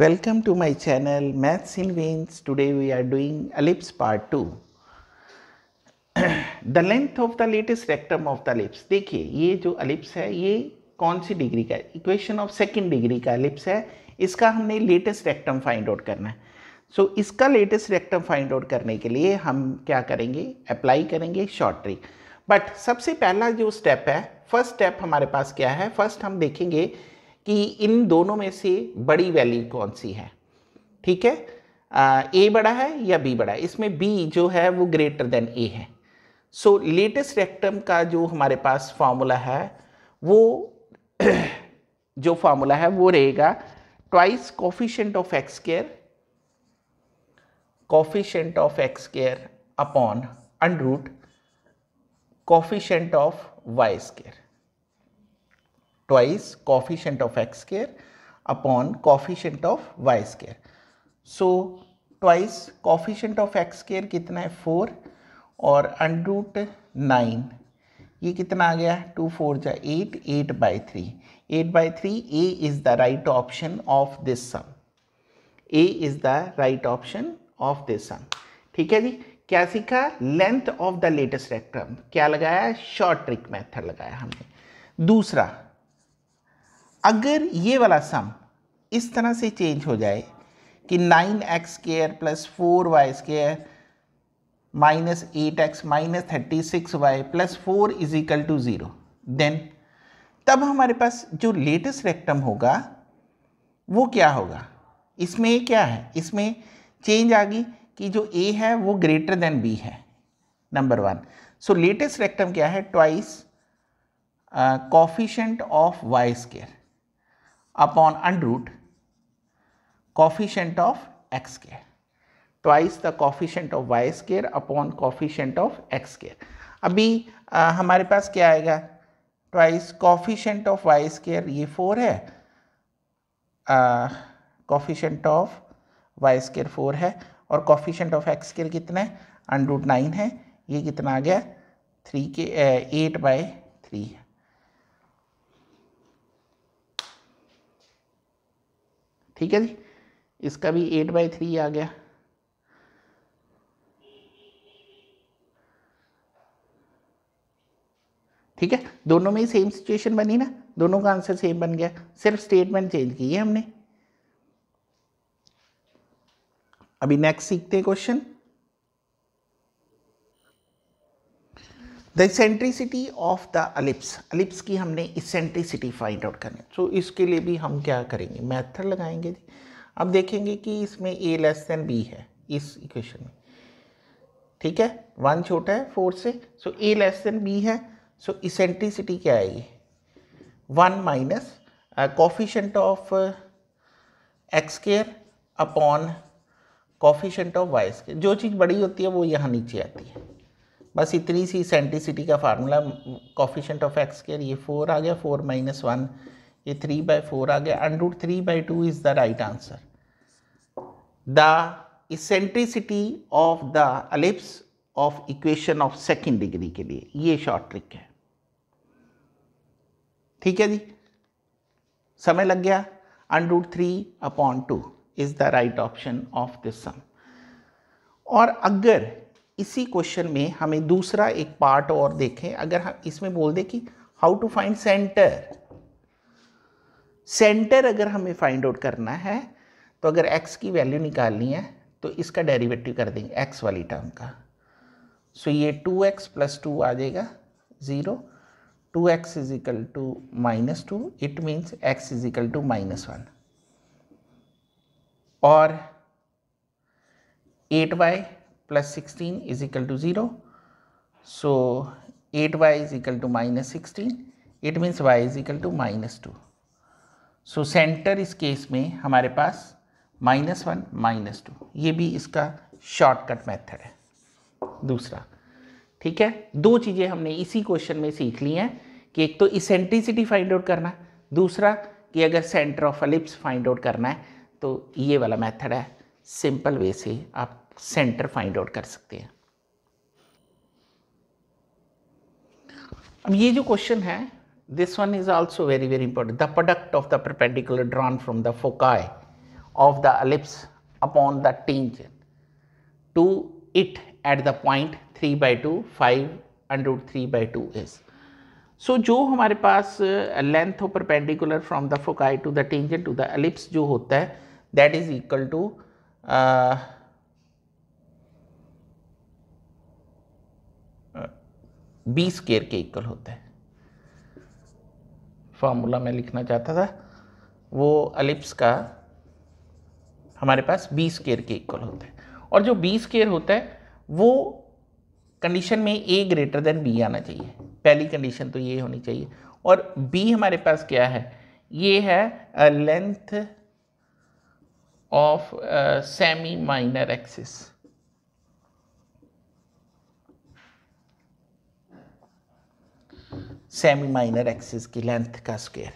Welcome to my channel maths in veins today we are doing ellipse part two the length of the latest rectum of the ellipse. देखिए ये जो अलिप्स है ये कौन सी degree का इक्वेशन ऑफ सेकेंड डिग्री का ellipse है इसका हमने लेटेस्ट रेक्टम फाइंड आउट करना है सो so, इसका लेटेस्ट रेक्टम फाइंड आउट करने के लिए हम क्या करेंगे अप्लाई करेंगे शॉर्ट ट्रिक बट सबसे पहला जो स्टेप है फर्स्ट स्टेप हमारे पास क्या है फर्स्ट हम देखेंगे कि इन दोनों में से बड़ी वैल्यू कौन सी है ठीक है ए बड़ा है या बी बड़ा है इसमें बी जो है वो ग्रेटर देन ए है सो लेटेस्ट रेक्टम का जो हमारे पास फार्मूला है वो जो फार्मूला है वो रहेगा twice coefficient of x square coefficient of x square upon under root coefficient of y square twice coefficient of x square upon coefficient of y square. So twice coefficient of x square कितना है four और अंड root nine ये कितना आ गया two four जा eight eight by three eight by three A is the right option of this sum A is the right option of this sum ठीक है जी क्या सीखा length of the latus rectum क्या लगाया शॉर्ट ट्रिक मेथड लगाया हमने दूसरा अगर ये वाला सम इस तरह से चेंज हो जाए कि nine x square plus four y square minus eight x minus thirty six y plus four is equal to zero then तब हमारे पास जो लेटेस्ट रेक्टम होगा वो क्या होगा इसमें क्या है इसमें चेंज आ गई कि जो ए है वो ग्रेटर देन बी है number one so latus rectum क्या है twice coefficient of y square upon under coefficient of x square twice the the of of y upon coefficient of x square अभी आ, हमारे पास क्या आएगा twice coefficient of y square ये four है coefficient of y square four है और कॉफिशेंट ऑफ एक्स स्केयर कितना है अनरूट नाइन है ये कितना आ गया थ्री के एट बाई थ्री है ठीक है जी इसका भी एट बाई थ्री आ गया ठीक है दोनों में ही सेम सिचुएशन बनी ना दोनों का आंसर सेम बन गया सिर्फ स्टेटमेंट चेंज की है हमने अभी नेक्स्ट सीखते हैं question the eccentricity of the ellipse ellipse की हमने इसेंट्रिसिटी फाइंड आउट करनी है तो इसके लिए भी हम क्या करेंगे मैथड लगाएंगे जी अब देखेंगे कि इसमें ए लेस देन बी है इस इक्वेशन में ठीक है वन छोटा है फोर से so A less than B है सो इसेंट्रिसिटी क्या आएगी one minus coefficient of x square upon coefficient of y square जो चीज़ बड़ी होती है वो यहाँ नीचे आती है बस इतनी सी सेंटिसिटी का फार्मूला कॉफिशेंट ऑफ एक्स के लिए फोर आ गया फोर माइनस वन ये थ्री बाई फोर आ गया under root three by two is the right answer the eccentricity of the ellipse of equation of second degree के लिए ये शॉर्ट ट्रिक है ठीक है जी समय लग गया under root three upon two is the right option of this sum और अगर इसी क्वेश्चन में हमें दूसरा एक पार्ट और देखें अगर हम इसमें बोल दें कि how to find centre centre अगर हमें फाइंड आउट करना है तो अगर x की वैल्यू निकालनी है तो इसका डेरिवेटिव कर देंगे x वाली टर्म का सो so, ये 2x एक्स प्लस टू आ जाएगा zero two x is equal to minus two it means x is equal to minus one और eight by plus 16 is to zero so eight y is equal to minus sixteen it means y is equal to minus two so centre इस case में हमारे पास minus one minus two ये भी इसका shortcut method है दूसरा ठीक है दो चीज़ें हमने इसी क्वेश्चन में सीख ली हैं कि एक तो इसेंट्रिसिटी फाइंड आउट करना दूसरा कि अगर centre of ellipse find out करना है तो ये वाला मेथड है सिंपल वे से आप सेंटर फाइंड आउट कर सकते हैं अब ये जो क्वेश्चन है this one is also very very important the product of the perpendicular drawn from the foci of the ellipse upon the tangent to it at the point three by two five under root three by two is so जो हमारे पास length of perpendicular from the foci to the tangent to the ellipse जो होता है that is equal to B square के equal होता है formula मैं लिखना चाहता था वो अलिप्स का हमारे पास बी स्केयर के इक्वल होता है और जो बी स्केयर होता है वो कंडीशन में ए ग्रेटर देन बी आना चाहिए पहली कंडीशन तो ये होनी चाहिए और बी हमारे पास क्या है ये है length of uh, semi minor axis. Semi minor axis की लेंथ का स्केयर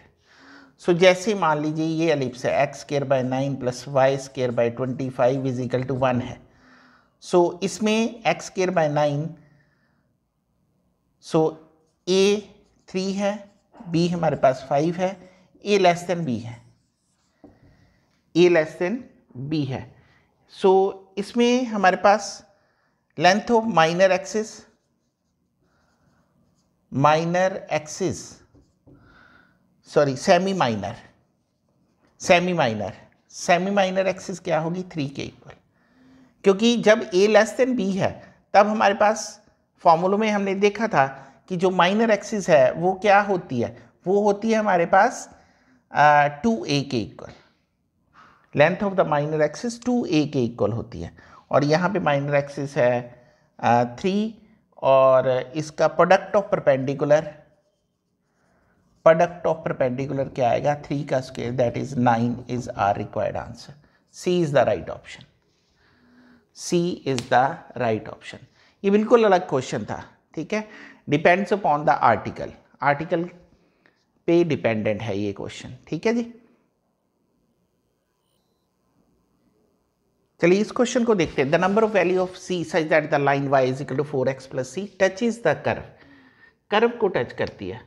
सो so, जैसे मान लीजिए ये अलिप्स है x square by nine plus y square by twenty five is equal to one है सो so, इसमें x square by nine so a three है बी हमारे पास फाइव है ए लेस देन बी है ए लेस देन बी है so so, इसमें हमारे पास length of minor axis minor axis sorry semi minor semi minor semi minor axis क्या होगी थ्री के इक्वल क्योंकि जब ए लेस देन बी है तब हमारे पास फॉर्मूलों में हमने देखा था कि जो माइनर एक्सिस है वो क्या होती है वो होती है हमारे पास टू ए के equal length of the minor axis two ए के इक्वल होती है और यहाँ पे माइनर एक्सिस है थ्री और इसका product of perpendicular product of perpendicular क्या आएगा थ्री का square that is nine is our required answer C is the right option C is the right option ये बिल्कुल अलग क्वेश्चन था ठीक है depends upon the article article पे डिपेंडेंट है ये क्वेश्चन ठीक है जी चलिए इस क्वेश्चन को देखते हैं the number of value of C such that the line y is equal to four x plus C touch is the curve curve को टच करती है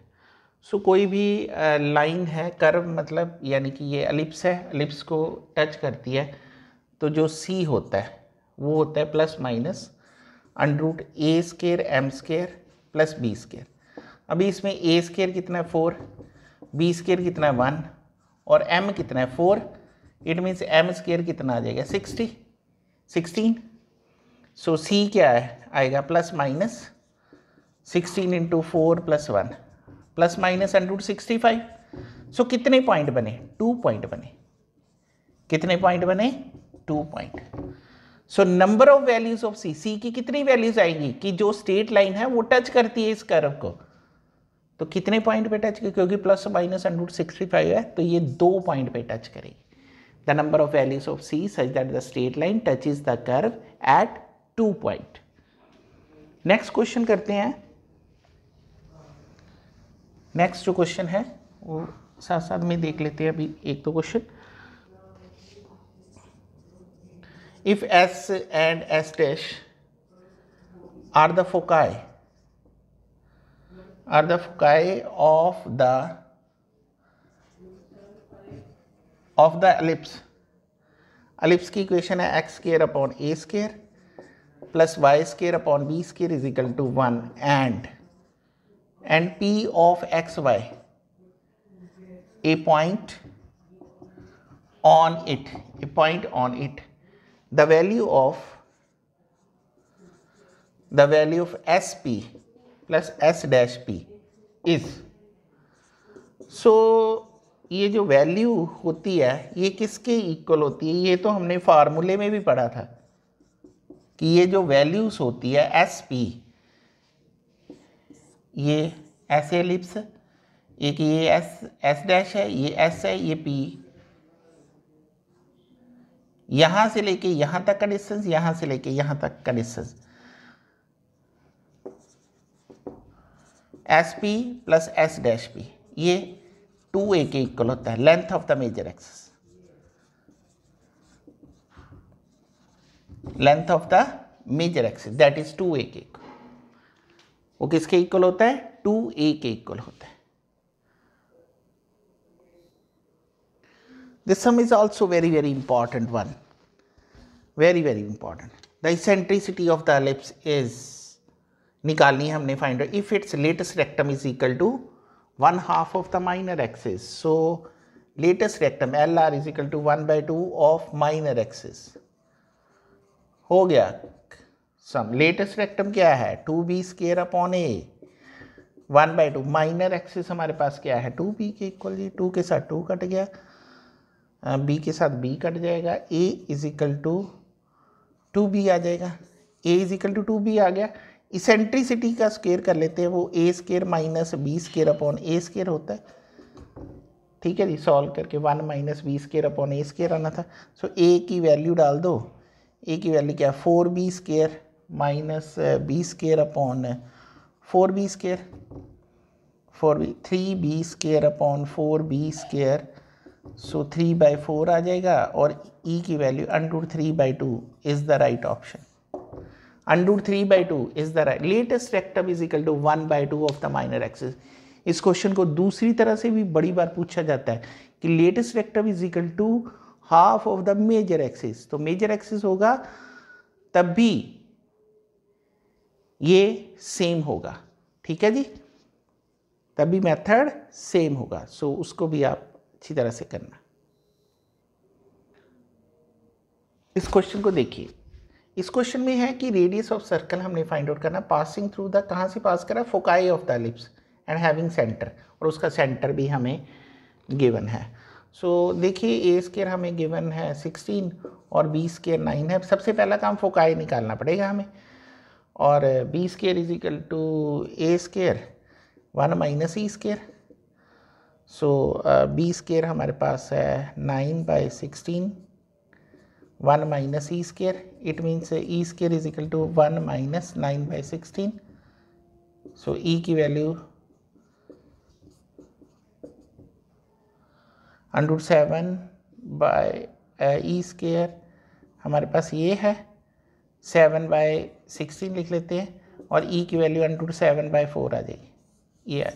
सो so, कोई भी लाइन uh, है कर्व मतलब यानी कि ये अलिप्स है अलिप्स को टच करती है तो जो सी होता है वो होता है plus minus under root A square M square plus B square अभी इसमें ए स्केयर कितना है फोर बी स्केयर कितना है वन और एम कितना है four it means M square कितना आ जाएगा सिक्सटी सिक्सटीन सो सी क्या है आएगा plus minus sixteen into four plus one plus minus under root sixty five so कितने पॉइंट बने टू पॉइंट बने कितने पॉइंट बने two point so number of values of C C की कितनी वैल्यूज आएंगी कि जो स्टेट लाइन है वो टच करती है इस कर्व को तो कितने पॉइंट पे टच क्योंकि plus minus under root sixty five है तो ये दो पॉइंट पे टच करेगी the number of values of c such that the straight line touches the curve at two point next question karte hain next jo question hai wo sath sath mein dekh lete hain abhi ek to question if s and s dash are the foci are the foci of the of the ellipse ellipse की equation है x square upon a square plus y square upon b square is equal to 1 and and p of xy a point on it a point on it the value of the value of s p plus s dash p is so ये जो value होती है ये किसके equal होती है ये तो हमने फार्मूले में भी पढ़ा था कि ये जो वैल्यूज़ होती है एस पी ये एस लिप्स एक ये एस एस डैश है ये एस है ये पी यहां से लेके यहां तक का डिस्टेंस यहां से लेके यहां तक का distance S P plus S dash P ये टू ए के इक्वल होता है length of the major axis length of the major axis that is two ए के इक्वल वो किसके इक्वल होता है टू ए के इक्वल होता है this sum is also very very important one very very important the eccentricity of the ellipse is निकालनी है हमने find if it's latus rectum is equal to one half of the minor axis. So latest rectum LR is equal to 1 by 2 of minor axis. हो गया सम latest rectum क्या है two B square upon a one by two minor axis हमारे पास क्या है two b के equal जी टू के साथ टू कट गया बी के साथ बी कट जाएगा a is equal to two b आ जाएगा a is equal to two b आ गया इसेंट्रिसिटी का स्केयर कर लेते हैं वो a square minus b square upon a square होता है ठीक है जी सॉल्व करके one minus b square upon a square आना था सो ए की वैल्यू डाल दो ए की वैल्यू क्या है four b square minus b square upon four b square four b three b square upon four b square so three by four आ जाएगा और ई e की value under three by two is the right option under root three by two is the right latus rectum is equal to one by two of the minor axis इस question को दूसरी तरह से भी बड़ी बार पूछा जाता है कि latus rectum is equal to half of the major axis तो मेजर एक्सिस होगा तब भी ये सेम होगा ठीक है जी तभी मेथड सेम होगा सो so, उसको भी आप अच्छी तरह से करना इस क्वेश्चन को देखिए इस क्वेश्चन में है कि रेडियस ऑफ सर्कल हमने फाइंड आउट करना पासिंग थ्रू द कहाँ से पास करा foci of the ellipse and having centre और उसका सेंटर भी हमें गिवन है सो so, देखिए ए स्केयर हमें गिवन है सिक्सटीन और बी स्केयर नाइन है सबसे पहला काम फोकाई निकालना पड़ेगा हमें और b square is equal to a square one minus e square so b square हमारे पास है nine by sixteen one minus e square it means e square is equal to one minus nine by sixteen so e की value under root seven by e square हमारे पास ये है seven by sixteen लिख लेते हैं और ई की value under root seven by four आ जाएगी ये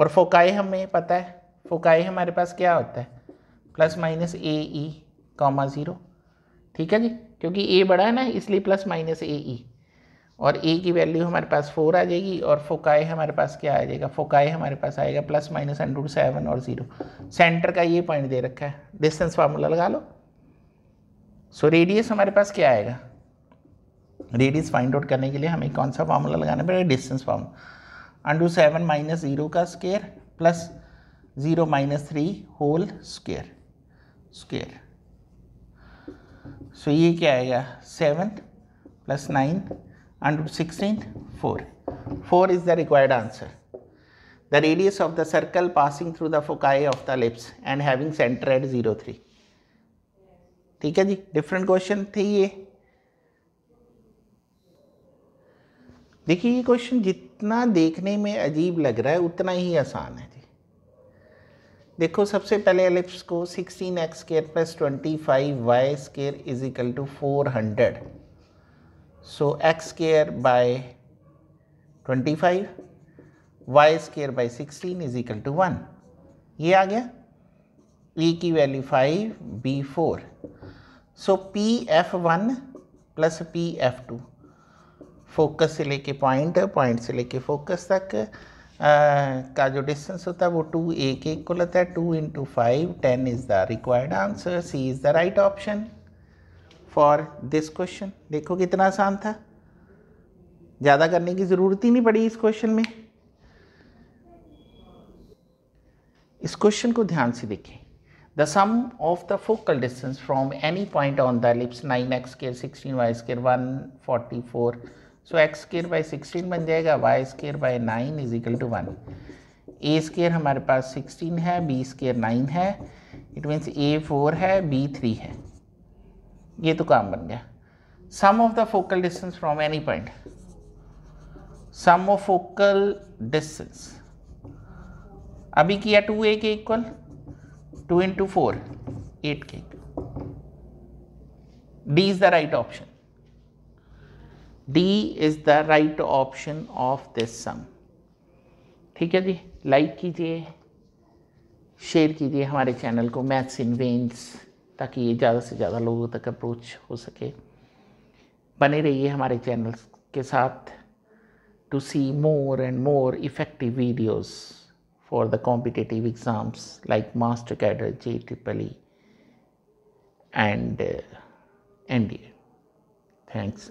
और फोकाई हमें पता है फोकाई हमारे पास क्या होता है plus minus a e comma zero ठीक है जी क्योंकि ए बड़ा है ना इसलिए प्लस माइनस ए ई और ए की वैल्यू हमारे पास फोर आ जाएगी और फोकाए हमारे पास क्या आ जाएगा फोकाए हमारे पास आएगा प्लस माइनस अंडरूट सेवन और ज़ीरो सेंटर का ये पॉइंट दे रखा है डिस्टेंस फार्मूला लगा लो सो रेडियस हमारे पास क्या आएगा रेडियस फाइंड आउट करने के लिए हमें कौन सा फार्मूला लगाना पड़ेगा distance formula under root seven minus zero का square plus zero minus three whole square square so ये क्या आएगा seven plus nine and sixteen four four is the required answer the radius of the circle passing through the foci of the ellipse and having centre at zero three ठीक है जी different question थे ये देखिए ये question जितना देखने में अजीब लग रहा है उतना ही आसान है देखो सबसे पहले एलिप्स को sixteen x square plus twenty five y square is equal to four hundred so x square by twenty five y square by sixteen is equal to one ये आ गया ई e की value five b four so P F one plus P F two focus से लेके point point से लेके focus तक का जो डिस्टेंस होता है वो टू ए के को लेता है two into five ten is the required answer C is the right option for this question देखो कितना आसान था ज़्यादा करने की ज़रूरत ही नहीं पड़ी इस क्वेश्चन में इस क्वेश्चन को ध्यान से देखें the the sum of focal distance from any point on the ellipse nine x square sixteen y square one forty four so x square by sixteen बन जाएगा y square by nine is equal to one a square हमारे पास sixteen है b square nine है it means a four है b three है ये तो काम बन गया sum of the focal distance from any point sum of focal distance अभी किया टू ए के equal to into four eight के equal D is the right option D is the right option of this sum ठीक है जी like कीजिए share कीजिए हमारे channel को मैथ्स इन वेंस ताकि ये ज़्यादा से ज़्यादा लोगों तक अप्रोच हो सके बने रहिए हमारे चैनल के साथ to see more and more effective videos for the competitive exams like Master Cadre, JEE, and N D thanks